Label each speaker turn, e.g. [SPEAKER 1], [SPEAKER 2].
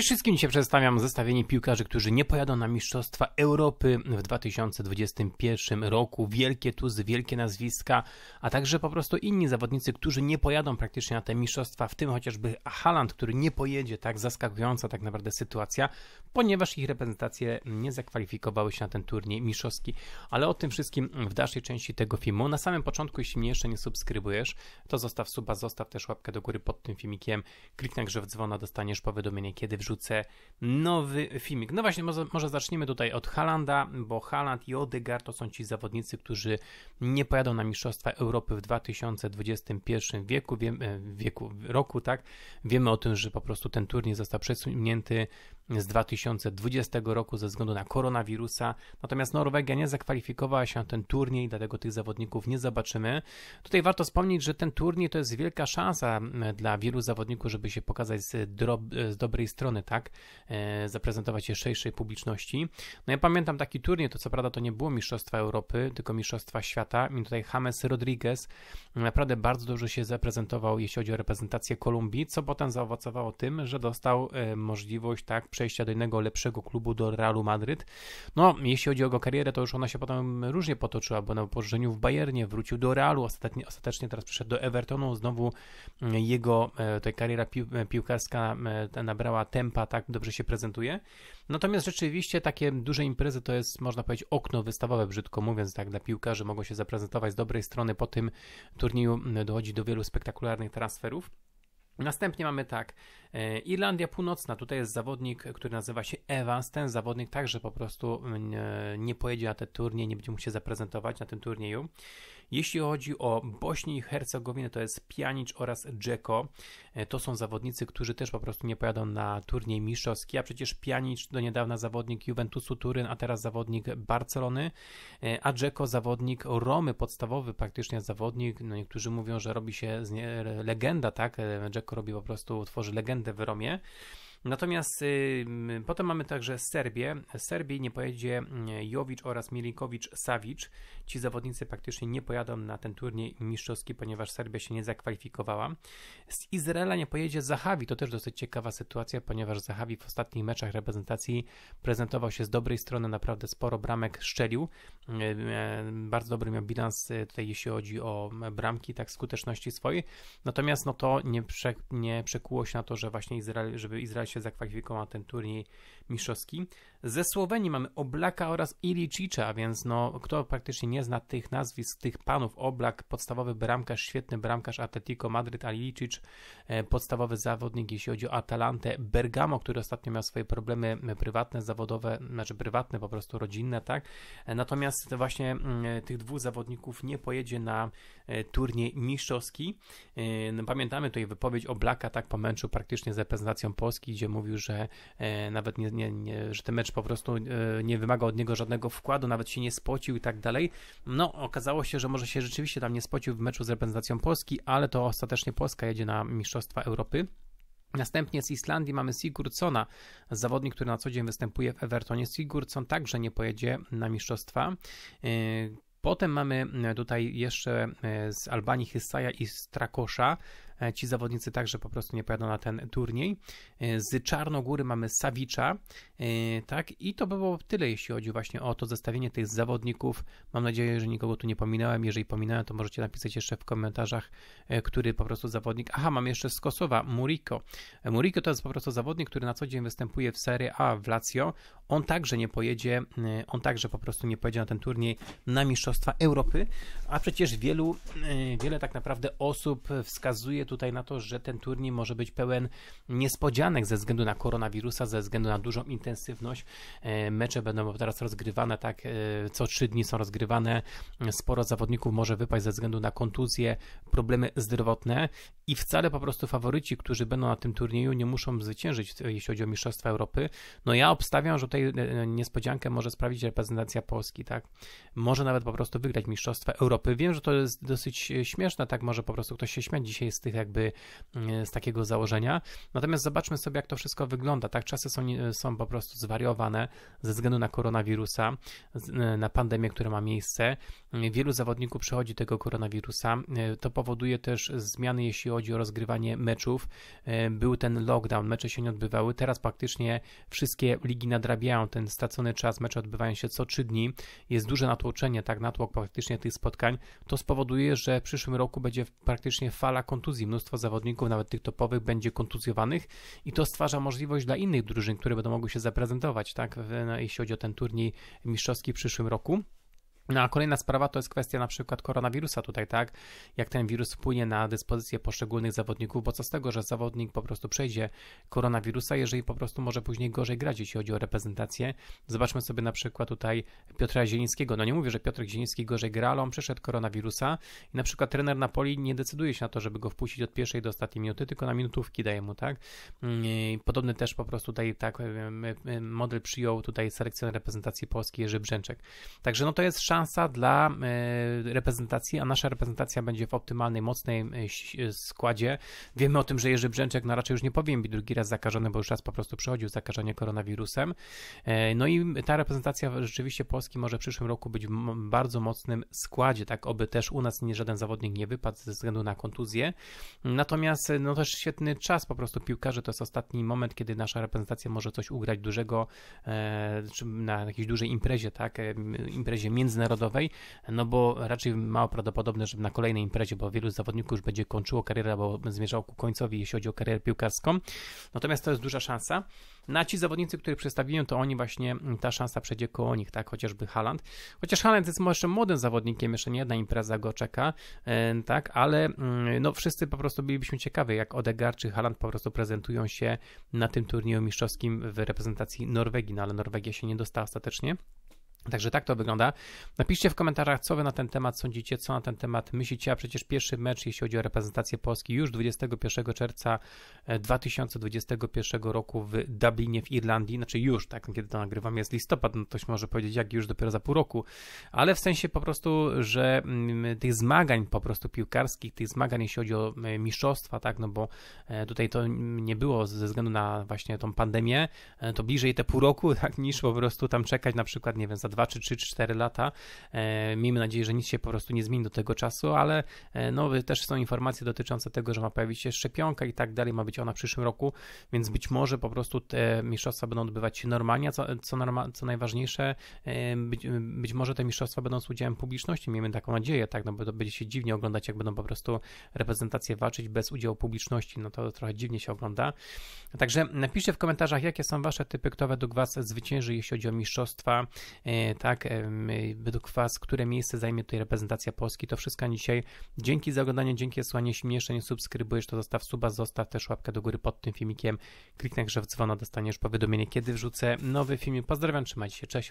[SPEAKER 1] Cześć wszystkim, dzisiaj przedstawiam zestawienie piłkarzy, którzy nie pojadą na Mistrzostwa Europy w 2021 roku. Wielkie tuzy, wielkie nazwiska, a także po prostu inni zawodnicy, którzy nie pojadą praktycznie na te Mistrzostwa, w tym chociażby Haaland, który nie pojedzie, tak zaskakująca tak naprawdę sytuacja, ponieważ ich reprezentacje nie zakwalifikowały się na ten turniej mistrzowski. Ale o tym wszystkim w dalszej części tego filmu. Na samym początku, jeśli mnie jeszcze nie subskrybujesz, to zostaw suba, zostaw też łapkę do góry pod tym filmikiem, kliknij także w dzwona, dostaniesz powiadomienie, kiedy wrzucę wrzucę nowy filmik. No właśnie, może, może zaczniemy tutaj od Halanda, bo Haland i Odegaard to są ci zawodnicy, którzy nie pojadą na Mistrzostwa Europy w 2021 wieku, wiemy, e, wieku roku, tak? Wiemy o tym, że po prostu ten turniej został przesunięty z 2020 roku ze względu na koronawirusa. Natomiast Norwegia nie zakwalifikowała się na ten turniej, dlatego tych zawodników nie zobaczymy. Tutaj warto wspomnieć, że ten turniej to jest wielka szansa e, dla wielu zawodników, żeby się pokazać z, drob, e, z dobrej strony, tak? E, zaprezentować się szerszej publiczności. No ja pamiętam taki turniej, to co prawda to nie było Mistrzostwa Europy, tylko Mistrzostwa Świata. I tutaj James Rodriguez naprawdę bardzo dużo się zaprezentował, jeśli chodzi o reprezentację Kolumbii, co potem zaowocowało tym, że dostał e, możliwość, tak? przejścia do innego lepszego klubu, do Realu Madryt. No, jeśli chodzi o jego karierę, to już ona się potem różnie potoczyła, bo na pożyczeniu w Bayernie wrócił do Realu, ostatecznie, ostatecznie teraz przyszedł do Evertonu, znowu mm, jego e, tutaj kariera pił, e, piłkarska e, nabrała tempa, tak dobrze się prezentuje. Natomiast rzeczywiście takie duże imprezy to jest, można powiedzieć, okno wystawowe, brzydko mówiąc, tak, dla piłkarzy mogą się zaprezentować z dobrej strony. Po tym turnieju mm, dochodzi do wielu spektakularnych transferów. Następnie mamy tak, e, Irlandia Północna, tutaj jest zawodnik, który nazywa się Evans, ten zawodnik także po prostu mm, e, nie pojedzie na ten turniej, nie będzie musiał się zaprezentować na tym turnieju. Jeśli chodzi o Bośnię i Hercegowinę, to jest Pjanic oraz Dzeko. E, to są zawodnicy, którzy też po prostu nie pojadą na turniej mistrzowski, a przecież Pjanic do niedawna zawodnik Juventusu Turyn, a teraz zawodnik Barcelony, e, a Dzeko zawodnik Romy, podstawowy praktycznie zawodnik. No niektórzy mówią, że robi się legenda, tak? E, Dzeko robi po prostu, tworzy legendę w Romie. Natomiast potem mamy także Serbię. Z Serbii nie pojedzie mm, Jowicz oraz Milinkowicz-Savic. Ci zawodnicy praktycznie nie pojadą na ten turniej mistrzowski, ponieważ Serbia się nie zakwalifikowała. Z Izraela nie pojedzie Zachawi. To też dosyć ciekawa sytuacja, ponieważ Zachawi w ostatnich meczach reprezentacji prezentował się z dobrej strony, naprawdę sporo bramek szczelił. Bardzo dobry miał bilans y, tutaj, jeśli chodzi o bramki, tak skuteczności swojej. Natomiast no to nie, prze, nie przekuło się na to, że właśnie Izrael, żeby Izrael się zakwalifikował na ten turniej mistrzowski. Ze Słowenii mamy Oblaka oraz Ilicicza, więc no, kto praktycznie nie zna tych nazwisk, tych panów, Oblak, podstawowy bramkarz, świetny bramkarz Atletico Madryt, a Ilicic, e, podstawowy zawodnik, jeśli chodzi o Atalantę, Bergamo, który ostatnio miał swoje problemy e, prywatne, zawodowe, znaczy prywatne, po prostu rodzinne, tak? E, natomiast właśnie mm, tych dwóch zawodników nie pojedzie na turniej mistrzowski. No, pamiętamy tutaj wypowiedź Oblaka, tak, po meczu praktycznie z reprezentacją Polski, gdzie mówił, że e, nawet nie, nie, nie, że ten mecz po prostu e, nie wymaga od niego żadnego wkładu, nawet się nie spocił i tak dalej. No, okazało się, że może się rzeczywiście tam nie spocił w meczu z reprezentacją Polski, ale to ostatecznie Polska jedzie na Mistrzostwa Europy. Następnie z Islandii mamy Sigurdsona, zawodnik, który na co dzień występuje w Evertonie. Sigurdsson także nie pojedzie na mistrzostwa. E, potem mamy tutaj jeszcze z Albanii Hysaja i Strakosza. E, ci zawodnicy także po prostu nie pojadą na ten turniej. E, z Czarnogóry mamy Sawicza, e, tak, i to było tyle, jeśli chodzi właśnie o to zestawienie tych zawodników. Mam nadzieję, że nikogo tu nie pominąłem. Jeżeli pominąłem, to możecie napisać jeszcze w komentarzach, który po prostu zawodnik. Aha, mam jeszcze z Kosowa, Muriko. Muriko to jest po prostu zawodnik, który na co dzień występuje w Serie A w Lazio on także nie pojedzie, y, on także po prostu nie pojedzie na ten turniej na Mistrzostwa Europy, a przecież wielu, y, wiele tak naprawdę osób wskazuje tutaj na to, że ten turniej może być pełen niespodzianek ze względu na koronawirusa, ze względu na dużą intensywność. Y, mecze będą teraz rozgrywane, tak, co trzy dni są rozgrywane. Sporo zawodników może wypaść ze względu na kontuzje, problemy zdrowotne i wcale po prostu faworyci, którzy będą na tym turnieju, nie muszą zwyciężyć, jeśli chodzi o Mistrzostwa Europy. No ja obstawiam, że tutaj tutaj e, e, niespodziankę może sprawić reprezentacja Polski, tak? Może nawet po prostu wygrać Mistrzostwa Europy. Wiem, że to jest dosyć e, śmieszne, tak? Może po prostu ktoś się śmiać dzisiaj z tych jakby, z takiego założenia. Natomiast zobaczmy sobie, jak to wszystko wygląda, tak? Czasy są, są po prostu zwariowane ze względu na koronawirusa, na pandemię, która ma miejsce. Wielu zawodników przechodzi tego koronawirusa. To powoduje też zmiany, jeśli chodzi o rozgrywanie meczów. Był ten lockdown, mecze się nie odbywały. Teraz praktycznie wszystkie ligi nadrabiają rozwijają ten stracony czas, mecze odbywają się co 3 dni, jest duże natłoczenie, tak natłok praktycznie tych spotkań, to spowoduje, że w przyszłym roku będzie praktycznie fala kontuzji, mnóstwo zawodników, nawet tych topowych, będzie kontuzjowanych i to stwarza możliwość dla innych drużyn, które będą mogły się zaprezentować, tak, jeśli chodzi o ten turniej mistrzowski w przyszłym roku. No a kolejna sprawa to jest kwestia na przykład koronawirusa tutaj, tak? Jak ten wirus wpłynie na dyspozycję poszczególnych zawodników, bo co z tego, że zawodnik po prostu przejdzie koronawirusa, jeżeli po prostu może później gorzej grać, jeśli chodzi o reprezentację. Zobaczmy sobie na przykład tutaj Piotra Zielińskiego. No nie mówię, że Piotr Zieliński gorzej gra, ale on przeszedł koronawirusa i na przykład trener Napoli nie decyduje się na to, żeby go wpuścić od pierwszej do ostatniej minuty, tylko na minutówki daje mu, tak? Mm, podobny też po prostu tutaj tak model przyjął tutaj selekcjoner reprezentacji Polski Jerzy Brzęczek. Także no to jest szansa dla e, reprezentacji, a nasza reprezentacja będzie w optymalnej, mocnej e, e, składzie. Wiemy o tym, że Jerzy Brzęczek no raczej już nie powinien być drugi raz zakażony, bo już raz po prostu przechodził zakażenie koronawirusem. No i ta reprezentacja rzeczywiście Polski może w przyszłym roku być w bardzo mocnym składzie, tak oby też u nas nie żaden zawodnik nie wypadł ze względu na kontuzję. Natomiast no też świetny czas po prostu piłkarzy, to jest ostatni moment, kiedy nasza reprezentacja może coś ugrać dużego na jakiejś dużej imprezie, tak, imprezie międzynarodowej międzynarodowej, no bo raczej mało prawdopodobne, że na kolejnej imprezie, bo wielu zawodników już będzie kończyło karierę, bo zmierzał ku końcowi, jeśli chodzi o karierę piłkarską. Natomiast to jest duża szansa. Na no ci zawodnicy, których przedstawiłem, to oni właśnie, mm, ta szansa przejdzie koło nich, tak, chociażby Haland. Chociaż Haland jest jeszcze młodym zawodnikiem, jeszcze nie jedna impreza go czeka, e, tak, ale mm, no wszyscy po prostu bylibyśmy ciekawi, jak Odegaard czy Haland po prostu prezentują się na tym turnieju mistrzowskim w reprezentacji Norwegii, no ale Norwegia się nie dostała ostatecznie. Także tak to wygląda. Napiszcie w komentarzach, co wy na ten temat sądzicie, co na ten temat myślicie, a przecież pierwszy mecz, jeśli chodzi o reprezentację Polski, już 21 czerwca 2021 e, roku w Dublinie w Irlandii, znaczy już, tak, kiedy to nagrywam, jest listopad, no ktoś może powiedzieć, jak już dopiero za pół roku, ale w sensie po prostu, że mm, tych zmagań po prostu piłkarskich, tych zmagań, jeśli chodzi o e, mistrzostwa, tak, no bo e, tutaj to nie było ze względu na właśnie tą pandemię, to bliżej te pół roku, tak, niż po prostu tam czekać na przykład, nie wiem, za 2 czy 3 czy 4 lata. E, miejmy nadzieję, że nic się po prostu nie zmieni do tego czasu, ale e, no, też są informacje dotyczące tego, że ma pojawić się szczepionka i tak dalej, ma być ona w przyszłym roku, więc być może po prostu te mistrzostwa będą odbywać się normalnie, co, co, norma, co najważniejsze, e, być, być, może te mistrzostwa będą z udziałem publiczności, miejmy taką nadzieję, tak, no bo to będzie się dziwnie oglądać, jak będą po prostu reprezentacje walczyć bez udziału publiczności, no to trochę dziwnie się ogląda. Także napiszcie w komentarzach, jakie są wasze typy, kto według was zwycięży, jeśli chodzi o mistrzostwa E, tak, e, według Was, które miejsce zajmie tutaj reprezentacja Polski. To wszystko na dzisiaj. Dzięki za oglądanie, dzięki słuchanie. Jeśli mnie jeszcze nie subskrybujesz, to zostaw suba, zostaw też łapkę do góry pod tym filmikiem. Kliknij że w dzwona, dostaniesz powiadomienie, kiedy wrzucę nowy film. Pozdrawiam, trzymajcie się, cześć.